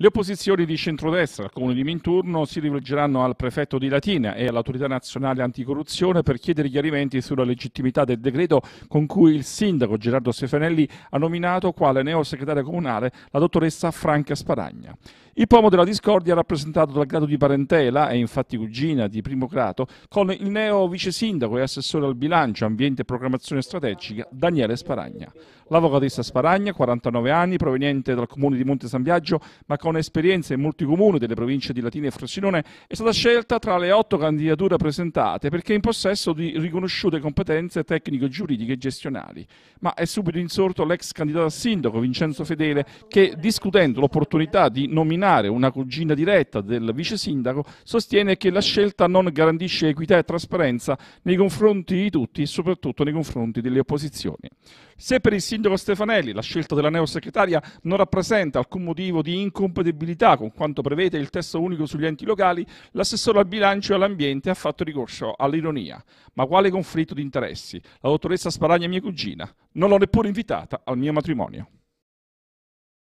Le opposizioni di centrodestra al comune di Minturno si rivolgeranno al prefetto di Latina e all'autorità nazionale anticorruzione per chiedere chiarimenti sulla legittimità del decreto con cui il sindaco Gerardo Stefanelli ha nominato quale neo segretaria comunale la dottoressa Franca Spadagna. Il pomo della discordia è rappresentato dal grado di parentela, è infatti cugina di primo grado, con il neo vice sindaco e assessore al bilancio, ambiente e programmazione strategica Daniele Sparagna. L'avvocatessa Sparagna, 49 anni, proveniente dal comune di Monte San Biagio, ma con esperienza in molti comuni delle province di Latina e Frosinone, è stata scelta tra le otto candidature presentate perché è in possesso di riconosciute competenze tecnico-giuridiche e gestionali. Ma è subito insorto l'ex candidato a sindaco Vincenzo Fedele che, discutendo l'opportunità di nominare Montanare, una cugina diretta del vice sindaco, sostiene che la scelta non garantisce equità e trasparenza nei confronti di tutti e soprattutto nei confronti delle opposizioni. Se per il sindaco Stefanelli la scelta della neosegretaria non rappresenta alcun motivo di incompatibilità con quanto prevede il testo unico sugli enti locali, l'assessore al bilancio e all'ambiente ha fatto ricorso all'ironia. Ma quale conflitto di interessi? La dottoressa Sparagna è mia cugina. Non l'ho neppure invitata al mio matrimonio.